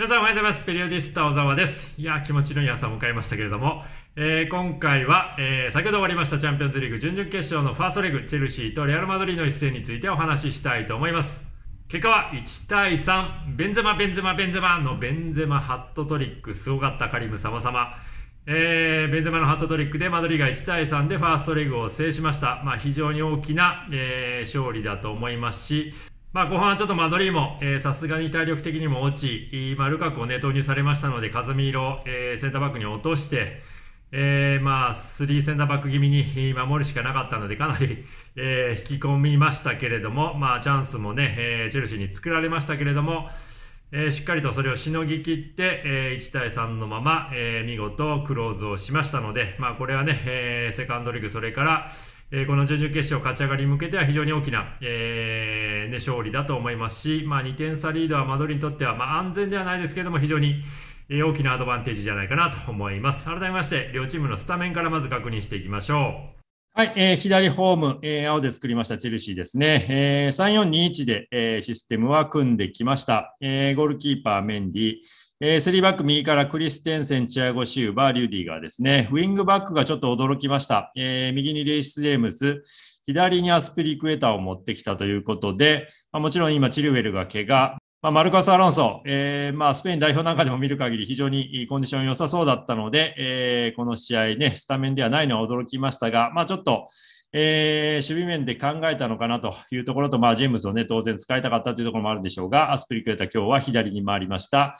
皆さんおはようございます。ペリオディスタ小沢です。いや、気持ちのいい朝を迎えましたけれども、えー、今回は、えー、先ほど終わりましたチャンピオンズリーグ準々決勝のファーストレグ、チェルシーとレアル・マドリーの一戦についてお話ししたいと思います。結果は1対3、ベンゼマ、ベンゼマ、ベンゼマのベンゼマハットトリック、すごかったカリム様様。えー、ベンゼマのハットトリックでマドリーが1対3でファーストレグを制しました。まあ、非常に大きな、えー、勝利だと思いますし、まあ、後半はちょっとマドリーもさすがに体力的にも落ち、まあ、ルカクを、ね、投入されましたので、風見色、えー、センターバックに落として、えー、まあ、ーセンターバック気味に守るしかなかったので、かなり、えー、引き込みましたけれども、まあ、チャンスもね、えー、チェルシーに作られましたけれども、えー、しっかりとそれをしのぎ切って、えー、1対3のまま、えー、見事クローズをしましたので、まあ、これはね、えー、セカンドリーグ、それから、えー、この準々決勝勝ち上がりに向けては非常に大きな、えーね、勝利だと思いますし、まあ、2点差リードはマドリにとっては、まあ、安全ではないですけども非常に大きなアドバンテージじゃないかなと思います。改めまして、両チームのスタメンからまず確認していきましょう。はい、えー、左ホーム、えー、青で作りましたチェルシーですね。えー、3、4、2、1で、えー、システムは組んできました。えー、ゴールキーパー、メンディ、えー、3バック右からクリステンセン、チアゴ・シウバー、リューディガーですね。ウィングバックがちょっと驚きました。えー、右にレイシス・ジェームス、左にアスピリクエタを持ってきたということで、まあ、もちろん今チルウェルが怪我、まあ、マルカス・アロンソ、えー、まあ、スペイン代表なんかでも見る限り非常にコンディション良さそうだったので、えー、この試合ね、スタメンではないのは驚きましたが、まあ、ちょっと、えー、守備面で考えたのかなというところと、まあ、ジェームズをね、当然使いたかったというところもあるでしょうが、アスプリクエタ今日は左に回りました。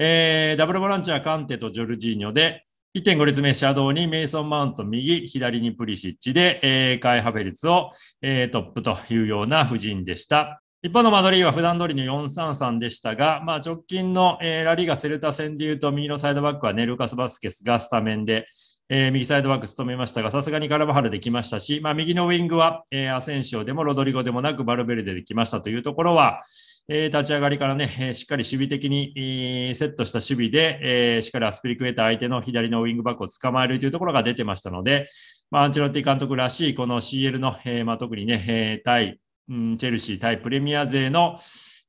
えー、ダブルボランチはカンテとジョルジーニョで、1.5列目、シャドウにメイソン・マウント右、左にプリシッチで、えー、カイ・ハフェルツを、えー、トップというような布陣でした。一方のマドリーは普段通りの433でしたが、まあ、直近の、えー、ラリーがセルタ戦でいうと、右のサイドバックはネルカス・バスケスがスタメンで、えー、右サイドバック務めましたが、さすがにカラバハルできましたし、まあ、右のウィングは、えー、アセンシオでもロドリゴでもなくバルベルデできましたというところは、え立ち上がりからね、えしっかり守備的に、セットした守備で、えしっかりアスピリクエーター相手の左のウィングバックを捕まえるというところが出てましたので、まあ、アンチロッティ監督らしい、この CL の、えまあ、特にね、え対、うん、チェルシー対プレミア勢の、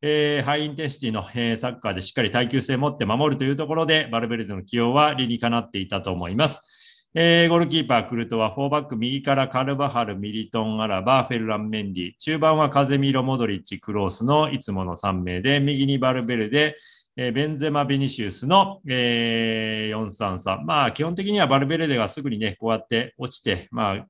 えー、ハイインテンシティの、えー、サッカーでしっかり耐久性を持って守るというところで、バルベルトの起用は理にかなっていたと思います。えー、ゴールキーパー、クルトは、フォーバック右からカルバハル、ミリトン、アラバ、フェルラン・メンディ。中盤はカゼミロ、モドリッチ、クロースのいつもの3名で、右にバルベルデ、えー、ベンゼマ・ベニシウスの、えー、433。まあ、基本的にはバルベルデがすぐにね、こうやって落ちて、まあ、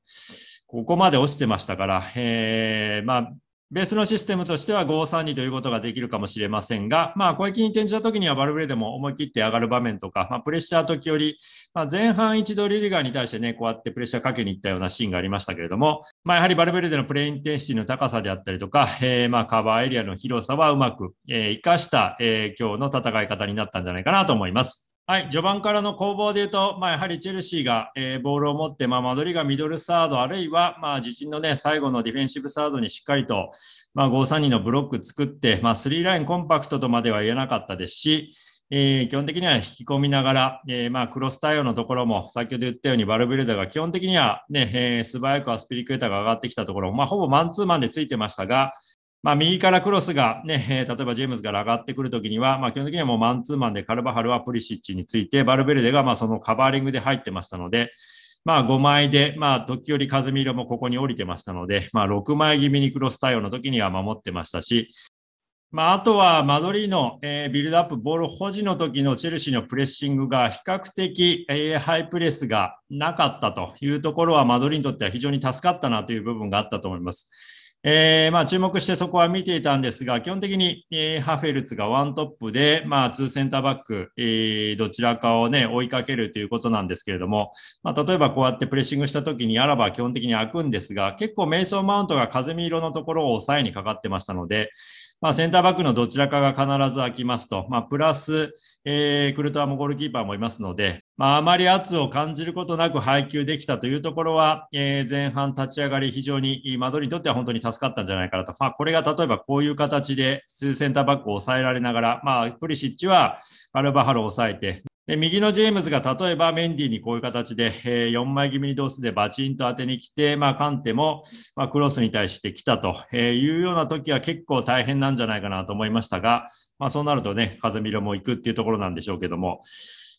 ここまで落ちてましたから、えー、まあ、ベースのシステムとしては532ということができるかもしれませんが、まあ、攻撃に転じた時にはバルブレでも思い切って上がる場面とか、まあ、プレッシャー時り、まあ、前半一度リリガーに対してね、こうやってプレッシャーかけに行ったようなシーンがありましたけれども、まあ、やはりバルブレでのプレインテンシティの高さであったりとか、えー、まあカバーエリアの広さはうまく、えー、生かした、えー、今日の戦い方になったんじゃないかなと思います。はい、序盤からの攻防でいうと、まあ、やはりチェルシーが、えー、ボールを持って、まあ、マドがミドルサード、あるいは、まあ、自陣の、ね、最後のディフェンシブサードにしっかりと、まあ、5、3、2のブロック作って、まあ、3ラインコンパクトとまでは言えなかったですし、えー、基本的には引き込みながら、えー、まあ、クロス対応のところも、先ほど言ったようにバルブレーダが基本的にはね、ねえー、素早くアスピリクエーターが上がってきたところ、まあ、ほぼマンツーマンでついてましたが、まあ、右からクロスが、ね、例えばジェームズから上がってくるときには、まあ、基本的にはもうマンツーマンでカルバハルはプリシッチについて、バルベルデがまあそのカバーリングで入ってましたので、まあ、5枚で、まあ、時折カズミーロもここに降りてましたので、まあ、6枚気味にクロス対応の時には守ってましたし、まあ、あとはマドリーの、えー、ビルドアップ、ボール保持の時のチェルシーのプレッシングが比較的、えー、ハイプレスがなかったというところはマドリーにとっては非常に助かったなという部分があったと思います。えー、まあ、注目してそこは見ていたんですが、基本的に、えー、ハフェルツがワントップで、まあ、2センターバック、えー、どちらかを、ね、追いかけるということなんですけれども、まあ、例えばこうやってプレッシングしたときに、あらば基本的に開くんですが、結構、迷走マウントが風見色のところを抑えにかかってましたので、まあ、センターバックのどちらかが必ず空きますと、まあ、プラス、えー、クルトワもゴールキーパーもいますので、まあ、あまり圧を感じることなく配球できたというところは、えー、前半立ち上がり非常にマドリにとっては本当に助かったんじゃないかなと、まあ、これが例えばこういう形でセンターバックを抑えられながら、まあ、プリシッチはアルバハルを抑えてで右のジェームズが例えばメンディーにこういう形で、え4枚気味に同数でバチンと当てに来て、まあ、カンテも、まクロスに対して来たというような時は結構大変なんじゃないかなと思いましたが、まあ、そうなるとね、風見色も行くっていうところなんでしょうけども、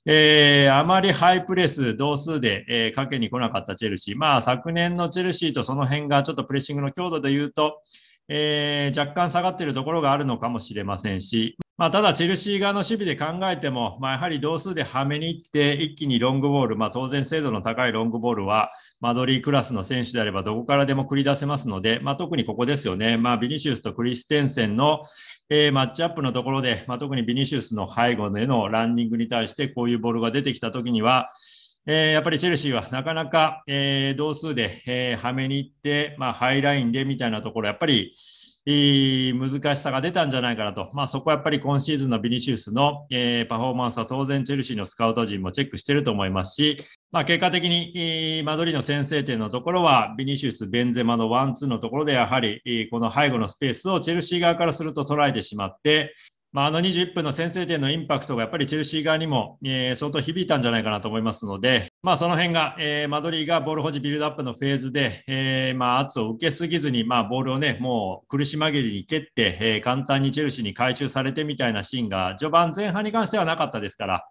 えー、あまりハイプレス、同数で、えー、かけに来なかったチェルシー、まあ、昨年のチェルシーとその辺がちょっとプレッシングの強度でいうと、えー、若干下がっているところがあるのかもしれませんし、まあ、ただ、チェルシー側の守備で考えても、まあ、やはり同数ではめにいって一気にロングボール、まあ、当然精度の高いロングボールはマドリークラスの選手であればどこからでも繰り出せますので、まあ、特にここですよね、まあ、ビニシウスとクリステンセンの、えー、マッチアップのところで、まあ、特にビニシウスの背後でのランニングに対してこういうボールが出てきたときには、えー、やっぱりチェルシーはなかなか、えー、同数で、えー、はめに行って、まあ、ハイラインでみたいなところ、やっぱりいい難しさが出たんじゃないかなと、まあ、そこはやっぱり今シーズンのビニシウスの、えー、パフォーマンスは当然チェルシーのスカウト陣もチェックしてると思いますし、まあ、結果的に、マドリーの先制点のところはビニシウス、ベンゼマのワンツーのところでやはり、この背後のスペースをチェルシー側からすると捉えてしまって、まあ、あの21分の先制点のインパクトがやっぱりチェルシー側にも、えー、相当響いたんじゃないかなと思いますので、まあ、その辺が、えー、マドリーがボール保持ビルドアップのフェーズで、えー、まあ、圧を受けすぎずに、まあ、ボールをね、もう苦し紛れに蹴って、えー、簡単にチェルシーに回収されてみたいなシーンが序盤前半に関してはなかったですから、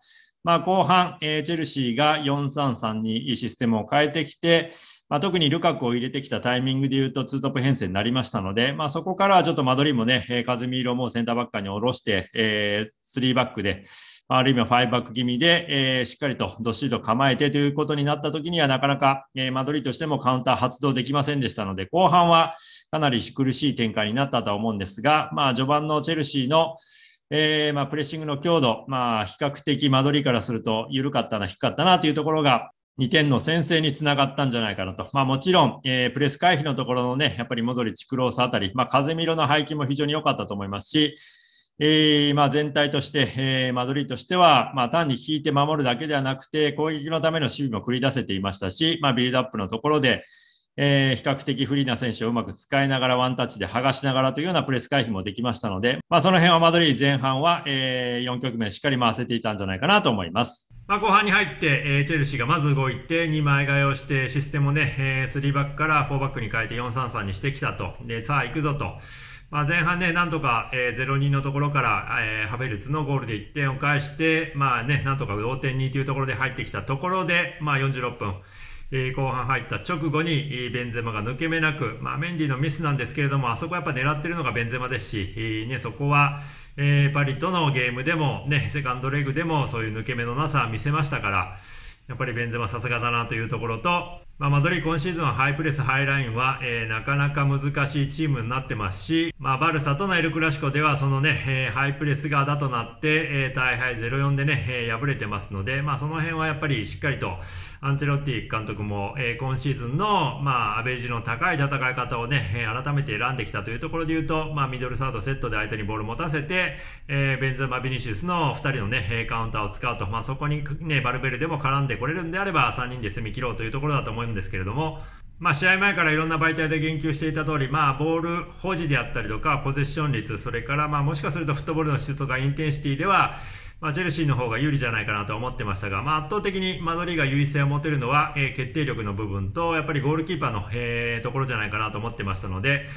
まあ、後半、えー、チェルシーが4-3-3にシステムを変えてきて、まあ、特にルカクを入れてきたタイミングでいうと、ツートップ編成になりましたので、まあ、そこからちょっとマドリーもね、カズミーロもセンターバッーに下ろして、えー、3バックで、あるいは5バック気味で、えー、しっかりとどっしりと構えてということになった時には、なかなか、えー、マドリーとしてもカウンター発動できませんでしたので、後半はかなり苦しい展開になったとは思うんですが、まあ、序盤のチェルシーのえーまあ、プレッシングの強度、まあ、比較的間取りからすると緩かったな、低かったなというところが、2点の先制につながったんじゃないかなと。まあ、もちろん、えー、プレス回避のところのね、やっぱり戻り、リチ、クロースあたり、まあ、風見色の配球も非常に良かったと思いますし、えー、まあ、全体として、えー、マドリーとしては、まあ、単に引いて守るだけではなくて、攻撃のための守備も繰り出せていましたし、まあ、ビルドアップのところで、えー、比較的不利な選手をうまく使いながらワンタッチで剥がしながらというようなプレス回避もできましたので、まあ、その辺はマドリー前半は、えー、4局面しっかり回せていたんじゃないかなと思います。まあ、後半に入って、えー、チェルシーがまず動いて2枚替えをしてシステムをね、えー、3バックから4バックに変えて433にしてきたと。で、さあ行くぞと。まあ、前半ね、なんとか、えー、0-2のところから、えー、ハベルツのゴールで1点を返して、まあね、なんとか同点にというところで入ってきたところで、まあ46分。えー、後半入った直後にベンゼマが抜け目なく、まあ、メンディのミスなんですけれども、あそこやっぱ狙ってるのがベンゼマですし、えー、ね、そこは、えー、パリとのゲームでも、ね、セカンドレグでもそういう抜け目のなさ見せましたから、やっぱりベンゼマさすがだなというところと、まあ、マドリー今シーズンはハイプレス、ハイラインは、えー、なかなか難しいチームになってますし、まあ、バルサとナイルクラシコでは、そのね、えー、ハイプレスがだとなって、えー、大敗0-4でね、えー、敗れてますので、まあ、その辺はやっぱりしっかりと、アンチェロッティ監督も、えー、今シーズンの、まあ、アベージの高い戦い方をね、えー、改めて選んできたというところで言うと、まあ、ミドルサードセットで相手にボールを持たせて、えー、ベンズマ・ビニシウスの2人のね、カウンターを使うと、まあ、そこにね、バルベルでも絡んでこれるんであれば、3人で攻め切ろうというところだと思います。んですけれども、まあ、試合前からいろんな媒体で言及していた通り、まあ、ボール保持であったりとか、ポゼッション率、それから、まあ、もしかするとフットボールの質とかインテンシティでは、まあ、チェルシーの方が有利じゃないかなと思ってましたが、まあ、圧倒的にマドリーが優位性を持てるのは、えー、決定力の部分と、やっぱりゴールキーパーの、えー、ところじゃないかなと思ってましたので、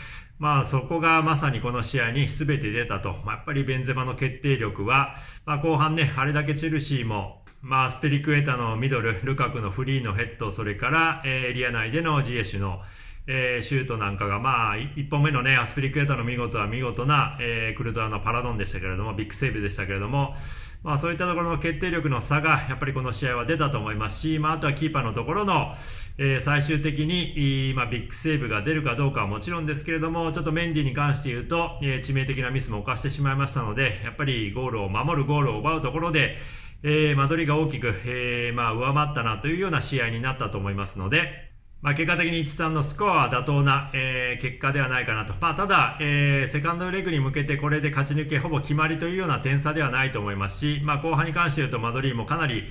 まあ、そこがまさにこの試合に全て出たと、まあ、やっぱりベンゼマの決定力は、まあ、後半ね、あれだけチェルシーもまあ、スピリクエタのミドル、ルカクのフリーのヘッド、それから、えー、エリア内でのジエシュの、えー、シュートなんかが、まあ、1本目のね、アスピリクエタの見事は見事な、えー、クルトアのパラドンでしたけれども、ビッグセーブでしたけれども、まあ、そういったところの決定力の差が、やっぱりこの試合は出たと思いますし、まあ、あとはキーパーのところの、えー、最終的に、まあ、ビッグセーブが出るかどうかはもちろんですけれども、ちょっとメンディに関して言うと、えー、致命的なミスも犯してしまいましたので、やっぱりゴールを守る、ゴールを奪うところで、えー、間取りが大きく、えー、まあ、上回ったなというような試合になったと思いますので、まあ、結果的に1、3のスコアは妥当な、えー、結果ではないかなと。まあ、ただ、えー、セカンドレグに向けてこれで勝ち抜けほぼ決まりというような点差ではないと思いますし、まあ、後半に関して言うとマドリーもかなり、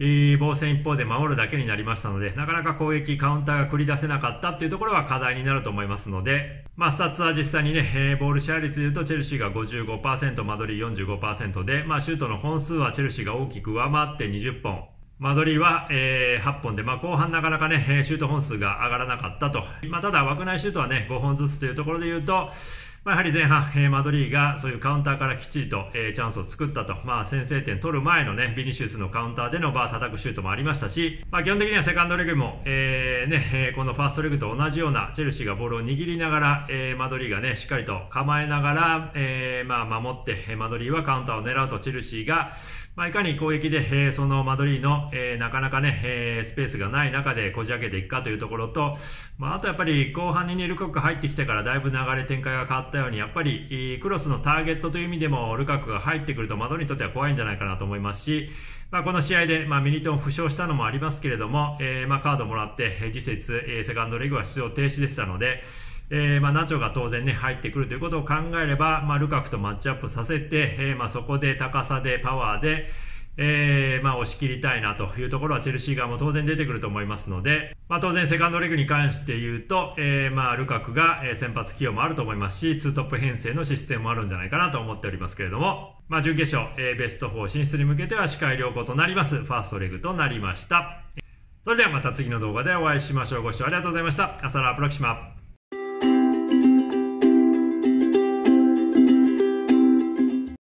防戦一方で守るだけになりましたので、なかなか攻撃、カウンターが繰り出せなかったっていうところは課題になると思いますので、まあ、スタッツは実際にね、えー、ボールシェア率で言うと、チェルシーが55%、マドリー45%で、まあ、シュートの本数はチェルシーが大きく上回って20本。マドリーは、えー、8本で、まあ、後半なかなかね、シュート本数が上がらなかったと。まあ、ただ枠内シュートはね、5本ずつというところで言うと、まあ、やはり前半、えー、マドリーがそういうカウンターからきっちりと、えー、チャンスを作ったと、まあ、先制点取る前のね、ビニシウスのカウンターでのバー叩くシュートもありましたし、まあ、基本的にはセカンドレグも、えー、ね、このファーストレグと同じようなチェルシーがボールを握りながら、えマドリーがね、しっかりと構えながら、えまあ、守って、マドリーはカウンターを狙うと、チェルシーが、まあ、いかに攻撃で、えー、そのマドリーの、えー、なかなかね、えー、スペースがない中でこじ開けていくかというところと、まあ、あとやっぱり後半にニルコック入ってきてからだいぶ流れ展開が変わったったようにやっぱりクロスのターゲットという意味でもルカクが入ってくるとマドにとっては怖いんじゃないかなと思いますし、まあ、この試合で、まあ、ミニトン負傷したのもありますけれども、えー、まあ、カードもらって次節、えー、セカンドレグは出場停止でしたので、えー、まあ、ナチョが当然ね、入ってくるということを考えれば、まあ、ルカクとマッチアップさせて、えー、まあ、そこで高さでパワーで、えー、まあ、押し切りたいなというところはチェルシー側も当然出てくると思いますので、まあ、当然セカンドレグに関して言うと、えー、まあ、ルカクが先発起用もあると思いますし、ツートップ編成のシステムもあるんじゃないかなと思っておりますけれども、まあ、準決勝、えー、ベスト4進出に向けては視界良好となります、ファーストレグとなりました。それではまた次の動画でお会いしましょう。ご視聴ありがとうございました。朝ラプロキシマ。